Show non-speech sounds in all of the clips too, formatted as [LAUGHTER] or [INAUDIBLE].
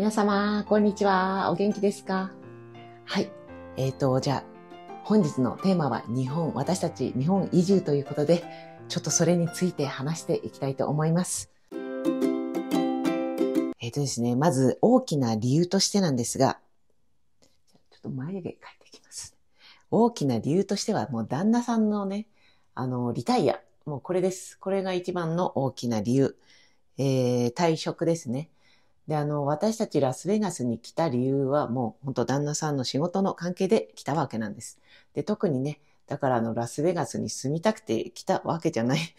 皆様、こんにちは。お元気ですかはい。えっ、ー、と、じゃあ、本日のテーマは日本、私たち日本移住ということで、ちょっとそれについて話していきたいと思います。えっ、ー、とですね、まず大きな理由としてなんですが、ちょっと眉毛描いてきます。大きな理由としては、もう旦那さんのね、あの、リタイア。もうこれです。これが一番の大きな理由。えー、退職ですね。で、あの、私たちラスベガスに来た理由はもう本当旦那さんの仕事の関係で来たわけなんです。で、特にね、だからあの、ラスベガスに住みたくて来たわけじゃない。[LAUGHS]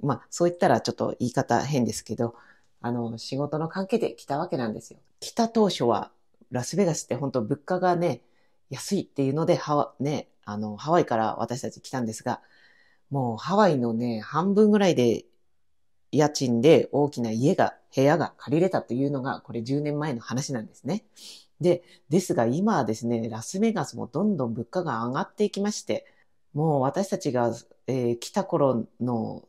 まあ、そう言ったらちょっと言い方変ですけど、あの、仕事の関係で来たわけなんですよ。来た当初は、ラスベガスって本当物価がね、安いっていうので、ハワ、ね、あの、ハワイから私たち来たんですが、もうハワイのね、半分ぐらいで家賃で大きな家が、部屋が借りれたというのが、これ10年前の話なんですね。で、ですが今はですね、ラスベガスもどんどん物価が上がっていきまして、もう私たちが、えー、来た頃の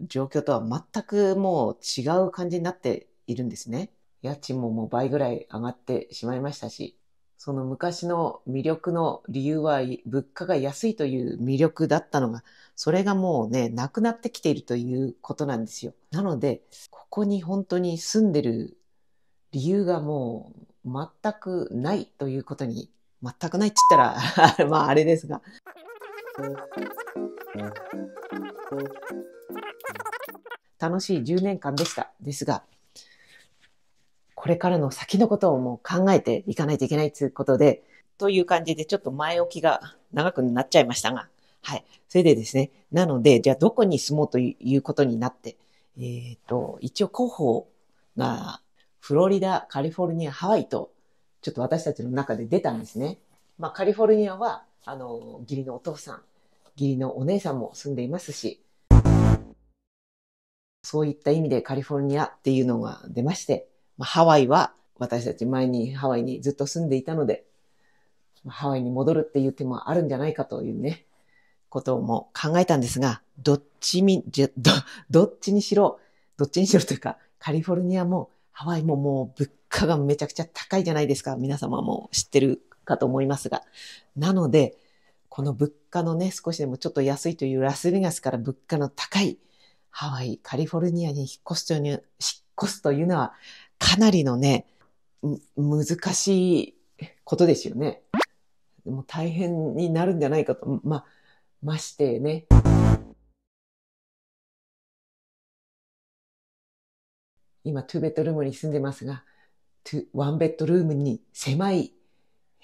状況とは全くもう違う感じになっているんですね。家賃ももう倍ぐらい上がってしまいましたし、その昔の魅力の理由は物価が安いという魅力だったのが、それがもうね、なくなってきているということなんですよ。なので、ここに本当に住んでる理由がもう全くないということに、全くないって言ったら [LAUGHS] まああれですが。楽しい10年間でした。ですが、これからの先のことをもう考えていかないといけないということで、という感じでちょっと前置きが長くなっちゃいましたが、はい。それでですね、なので、じゃあどこに住もうということになって、えっ、ー、と、一応広報がフロリダ、カリフォルニア、ハワイと、ちょっと私たちの中で出たんですね。まあ、カリフォルニアは、あの、義理のお父さん、義理のお姉さんも住んでいますし、そういった意味でカリフォルニアっていうのが出まして、まあ、ハワイは、私たち前にハワイにずっと住んでいたので、ハワイに戻るっていう手もあるんじゃないかというね、ことも考えたんですが、どっちみ、ど、どっちにしろ、どっちにしろというか、カリフォルニアもハワイももう物価がめちゃくちゃ高いじゃないですか。皆様も知ってるかと思いますが。なので、この物価のね、少しでもちょっと安いというラスベガスから物価の高いハワイ、カリフォルニアに引っ越すという、引っ越すというのはかなりのね、難しいことですよね。もう大変になるんじゃないかと、ま、ましてね。今、2ベッドルームに住んでますが、1ベッドルームに狭い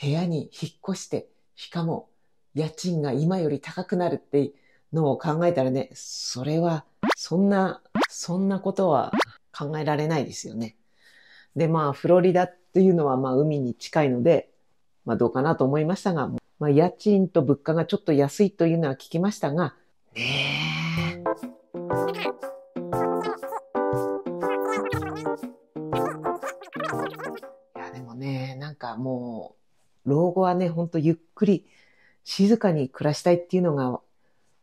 部屋に引っ越して、しかも家賃が今より高くなるっていうのを考えたらね、それは、そんな、そんなことは考えられないですよね。で、まあ、フロリダっていうのは、まあ、海に近いので、まあ、どうかなと思いましたが、まあ、家賃と物価がちょっと安いというのは聞きましたが、ねえ。いや、でもね、なんかもう、老後はね、ほんとゆっくり、静かに暮らしたいっていうのが、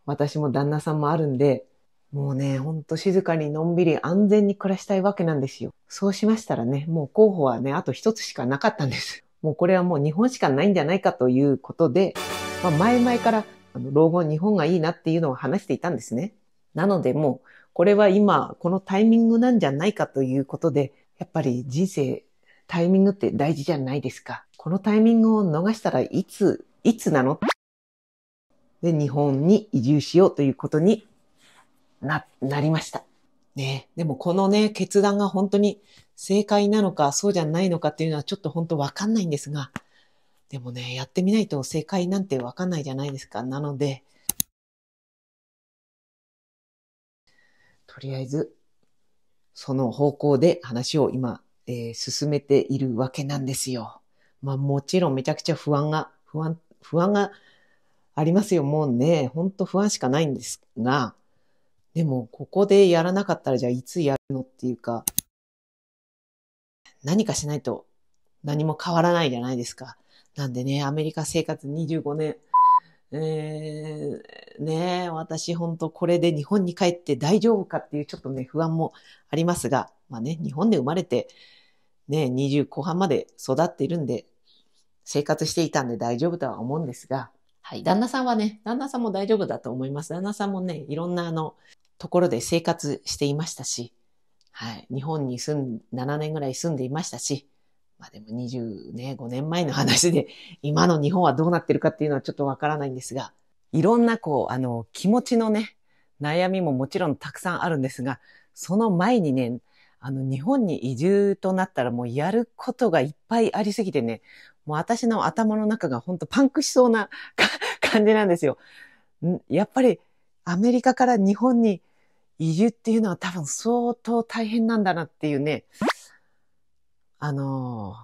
私も旦那さんもあるんで、もうね、ほんと静かにのんびり安全に暮らしたいわけなんですよ。そうしましたらね、もう候補はね、あと一つしかなかったんです。もうこれはもう日本しかないんじゃないかということで、まあ、前々からあの老後日本がいいなっていうのを話していたんですね。なのでもう、これは今、このタイミングなんじゃないかということで、やっぱり人生、タイミングって大事じゃないですか。このタイミングを逃したらいつ、いつなので、日本に移住しようということにな、なりました。ね。でもこのね、決断が本当に正解なのかそうじゃないのかっていうのはちょっと本当わかんないんですが、でもね、やってみないと正解なんてわかんないじゃないですか。なので、とりあえず、その方向で話を今、えー、進めているわけなんですよ。まあもちろんめちゃくちゃ不安が、不安、不安がありますよ。もうね、ほんと不安しかないんですが、でも、ここでやらなかったら、じゃあいつやるのっていうか、何かしないと何も変わらないじゃないですか。なんでね、アメリカ生活25年、えー、ね私ほんとこれで日本に帰って大丈夫かっていうちょっとね、不安もありますが、まあね、日本で生まれて、ね、20後半まで育っているんで、生活していたんで大丈夫とは思うんですが、はい、旦那さんはね、旦那さんも大丈夫だと思います。旦那さんもね、いろんなあの、ところで生活していましたし、はい、日本に住ん、7年ぐらい住んでいましたし、まあでも25、年前の話で、[LAUGHS] 今の日本はどうなってるかっていうのはちょっとわからないんですが、いろんなこう、あの、気持ちのね、悩みももちろんたくさんあるんですが、その前にね、あの、日本に移住となったらもうやることがいっぱいありすぎてね、もう私の頭の中がほんとパンクしそうな感じなんですよ。やっぱりアメリカから日本に移住っていうのは多分相当大変なんだなっていうね、あの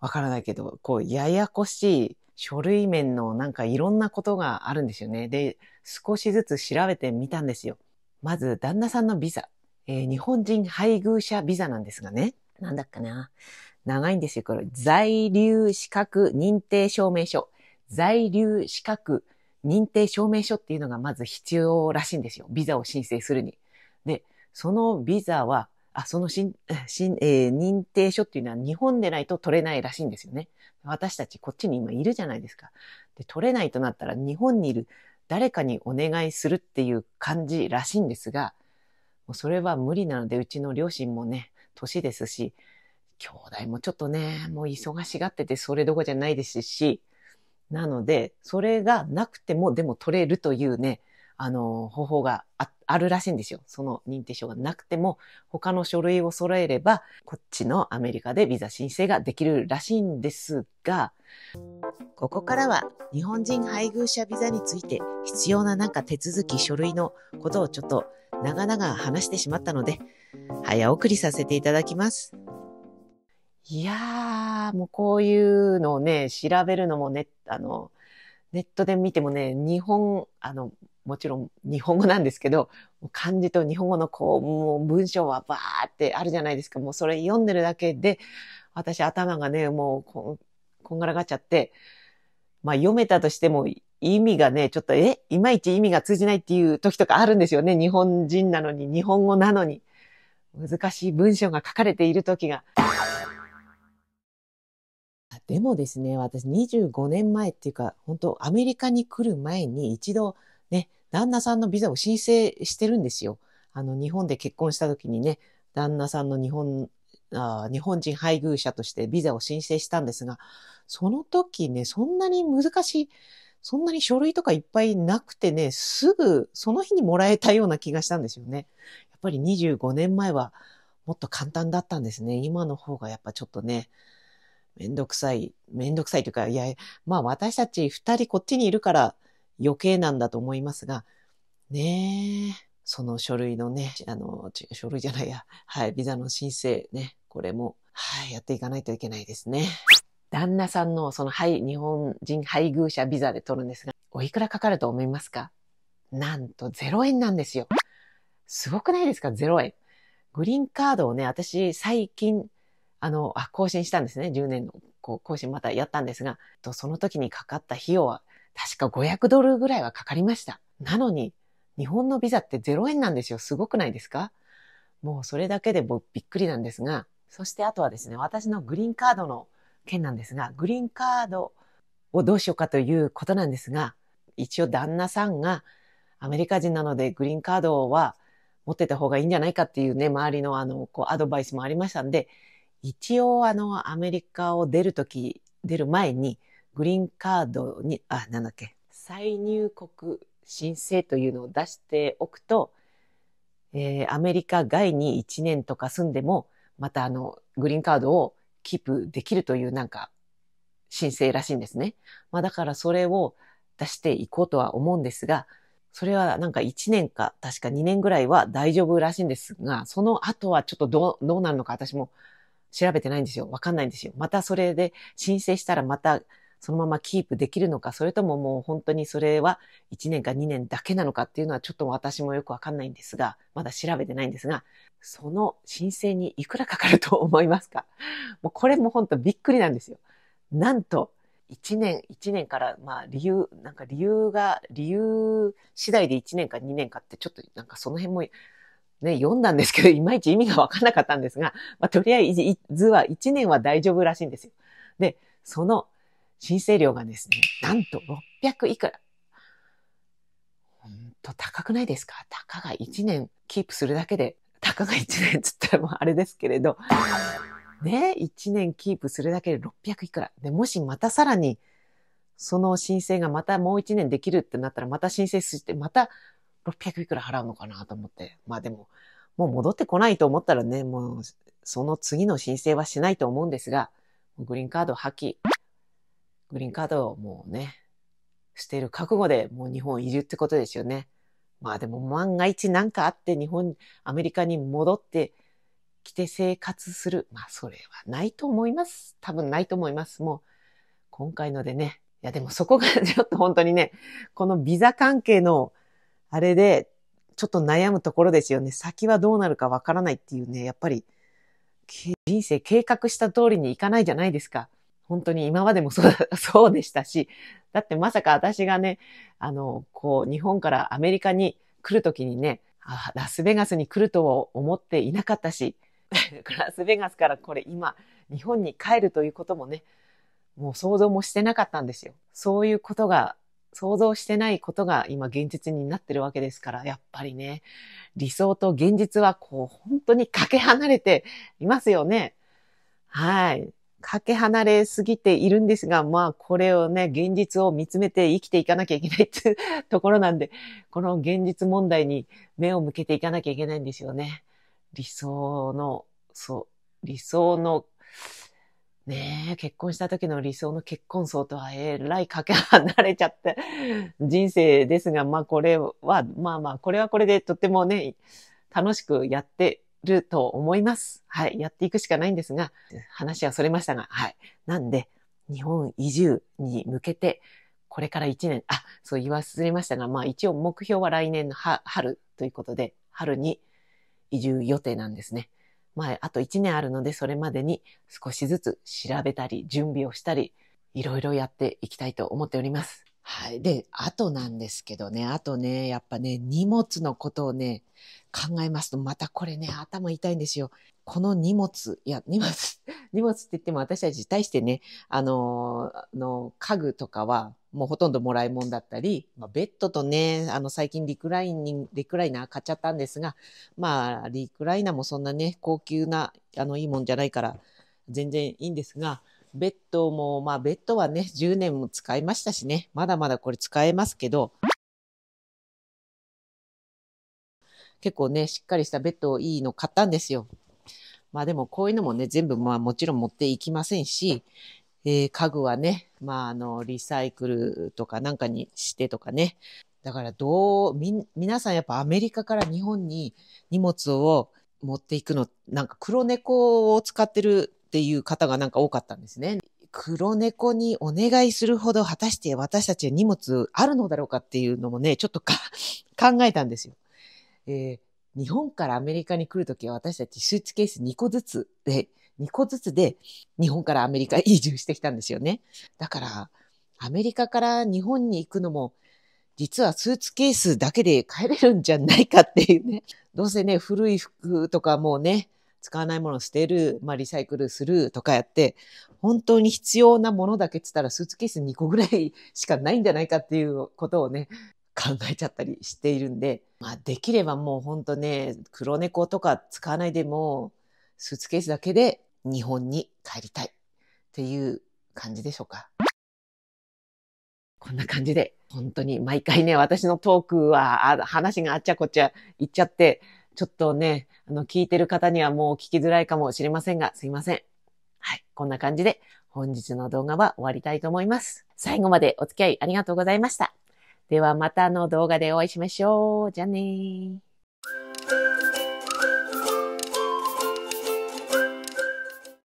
わからないけど、こう、ややこしい書類面のなんかいろんなことがあるんですよね。で、少しずつ調べてみたんですよ。まず、旦那さんのビザ。えー、日本人配偶者ビザなんですがね。なんだっかな。長いんですよ、これ。在留資格認定証明書。在留資格認定証明書っていうのがまず必要らしいんですよ。ビザを申請するに。で、そのビザは、あ、その [LAUGHS] しん、えー、認定書っていうのは日本でないと取れないらしいんですよね。私たちこっちに今いるじゃないですか。で、取れないとなったら日本にいる誰かにお願いするっていう感じらしいんですが、もうそれは無理なので、うちの両親もね、年ですし、兄弟もちょっとね、もう忙しがっててそれどころじゃないですし、なので、それがなくてもでも取れるというね、あの、方法があるらしいんですよ。その認定証がなくても、他の書類を揃えれば、こっちのアメリカでビザ申請ができるらしいんですが、ここからは日本人配偶者ビザについて必要ななんか手続き書類のことをちょっと長々話してしまったので、早送りさせていただきます。いやー、もうこういうのをね、調べるのもね、あの、ネットで見てもね、日本、あの、もちろん日本語なんですけど、漢字と日本語のこう、もう文章はバーってあるじゃないですか。もうそれ読んでるだけで、私頭がね、もうここんがらがっちゃって、まあ読めたとしても意味がね、ちょっと、え、いまいち意味が通じないっていう時とかあるんですよね。日本人なのに、日本語なのに。難しい文章が書かれている時が。でもですね、私25年前っていうか、本当アメリカに来る前に一度ね、旦那さんのビザを申請してるんですよ。あの、日本で結婚した時にね、旦那さんの日本、あ日本人配偶者としてビザを申請したんですが、その時ね、そんなに難しい、そんなに書類とかいっぱいなくてね、すぐその日にもらえたような気がしたんですよね。やっぱり25年前はもっと簡単だったんですね。今の方がやっぱちょっとね、めんどくさい、めんどくさいというか、いや、まあ私たち二人こっちにいるから余計なんだと思いますが、ねえ、その書類のね、あの、書類じゃないや、はい、ビザの申請ね、これも、はい、やっていかないといけないですね。旦那さんのその、はい、日本人配偶者ビザで取るんですが、おいくらかかると思いますかなんと0円なんですよ。すごくないですか ?0 円。グリーンカードをね、私最近あの、あ、更新したんですね。10年のこう更新またやったんですが、とその時にかかった費用は、確か500ドルぐらいはかかりました。なのに、日本のビザって0円なんですよ。すごくないですかもうそれだけでもびっくりなんですが、そしてあとはですね、私のグリーンカードの件なんですが、グリーンカードをどうしようかということなんですが、一応旦那さんがアメリカ人なのでグリーンカードは持ってた方がいいんじゃないかっていうね、周りのあの、こうアドバイスもありましたんで、一応あの、アメリカを出るとき、出る前に、グリーンカードに、あ、なんだっけ、再入国申請というのを出しておくと、えー、アメリカ外に1年とか住んでも、またあの、グリーンカードをキープできるというなんか、申請らしいんですね。まあだからそれを出していこうとは思うんですが、それはなんか1年か確か2年ぐらいは大丈夫らしいんですが、その後はちょっとどう、どうなるのか私も調べてないんですよ。わかんないんですよ。またそれで申請したらまたそのままキープできるのか、それとももう本当にそれは1年か2年だけなのかっていうのはちょっと私もよくわかんないんですが、まだ調べてないんですが、その申請にいくらかかると思いますか [LAUGHS] もうこれも本当びっくりなんですよ。なんと、1年、1年から、まあ理由、なんか理由が、理由次第で1年か2年かってちょっとなんかその辺もね、読んだんですけど、[LAUGHS] いまいち意味がわかんなかったんですが、まあ、とりあえずは1年は大丈夫らしいんですよ。で、その申請料がですね、なんと600いくら。本当高くないですかたかが1年キープするだけで、たかが1年つったらもうあれですけれど、ね、1年キープするだけで600いくら。で、もしまたさらに、その申請がまたもう1年できるってなったら、また申請して、また600いくら払うのかなと思って。まあでも、もう戻ってこないと思ったらね、もう、その次の申請はしないと思うんですが、グリーンカード破棄。グリーンカードをもうね、捨てる覚悟でもう日本移住ってことですよね。まあでも万が一何かあって日本、アメリカに戻ってきて生活する。まあそれはないと思います。多分ないと思います。もう今回のでね。いやでもそこがちょっと本当にね、このビザ関係のあれで、ちょっと悩むところですよね。先はどうなるかわからないっていうね、やっぱり、人生計画した通りにいかないじゃないですか。本当に今までもそう、[LAUGHS] そうでしたし、だってまさか私がね、あの、こう、日本からアメリカに来るときにね、あ、ラスベガスに来ると思っていなかったし、[LAUGHS] ラスベガスからこれ今、日本に帰るということもね、もう想像もしてなかったんですよ。そういうことが想像してないことが今現実になってるわけですから、やっぱりね、理想と現実はこう本当にかけ離れていますよね。はい。かけ離れすぎているんですが、まあこれをね、現実を見つめて生きていかなきゃいけないっていうところなんで、この現実問題に目を向けていかなきゃいけないんですよね。理想の、そう、理想の、ねえ、結婚した時の理想の結婚相とはえらいかけ離れちゃった [LAUGHS] 人生ですが、まあこれは、まあまあ、これはこれでとってもね、楽しくやってると思います。はい。やっていくしかないんですが、話はそれましたが、はい。なんで、日本移住に向けて、これから1年、あ、そう言わすれましたが、まあ一応目標は来年の春ということで、春に移住予定なんですね。前、あ、と1年あるので、それまでに少しずつ調べたり、準備をしたり、いろいろやっていきたいと思っております。はい。で、あとなんですけどね、あとね、やっぱね、荷物のことをね、考えますと、またこれね、頭痛いんですよ。この荷物、いや、荷物、[LAUGHS] 荷物って言っても私たち対してね、あの、の家具とかはもうほとんどもらいもんだったり、まあ、ベッドとね、あの最近リクライニング、リクライナー買っちゃったんですが、まあ、リクライナーもそんなね、高級な、あの、いいもんじゃないから、全然いいんですが、ベッドも、まあ、ベッドはね、10年も使いましたしね、まだまだこれ使えますけど、結構ね、しっかりしたベッドいいの買ったんですよ。まあでもこういうのもね、全部まあもちろん持っていきませんし、えー、家具はね、まあ、あの、リサイクルとかなんかにしてとかね。だからどう、み、皆さんやっぱアメリカから日本に荷物を持っていくの、なんか黒猫を使ってるっていう方がなんか多かったんですね。黒猫にお願いするほど果たして私たちは荷物あるのだろうかっていうのもね、ちょっとか [LAUGHS] 考えたんですよ。えー、日本からアメリカに来るときは私たちスーツケース2個ずつで、2個ずつで日本からアメリカ移住してきたんですよね。だから、アメリカから日本に行くのも、実はスーツケースだけで帰れるんじゃないかっていうね。どうせね、古い服とかもうね、使わないものを捨てる、まあ、リサイクルするとかやって、本当に必要なものだけっつったらスーツケース2個ぐらいしかないんじゃないかっていうことをね、考えちゃったりしているんで、まあ、できればもう本当ね、黒猫とか使わないでもスーツケースだけで日本に帰りたいっていう感じでしょうか。こんな感じで、本当に毎回ね、私のトークは、話があっちゃこっちゃ言っちゃって、ちょっとね、あの、聞いてる方にはもう聞きづらいかもしれませんが、すいません。はい、こんな感じで、本日の動画は終わりたいと思います。最後までお付き合いありがとうございました。ではまたの動画でお会いしましょう。じゃあねー。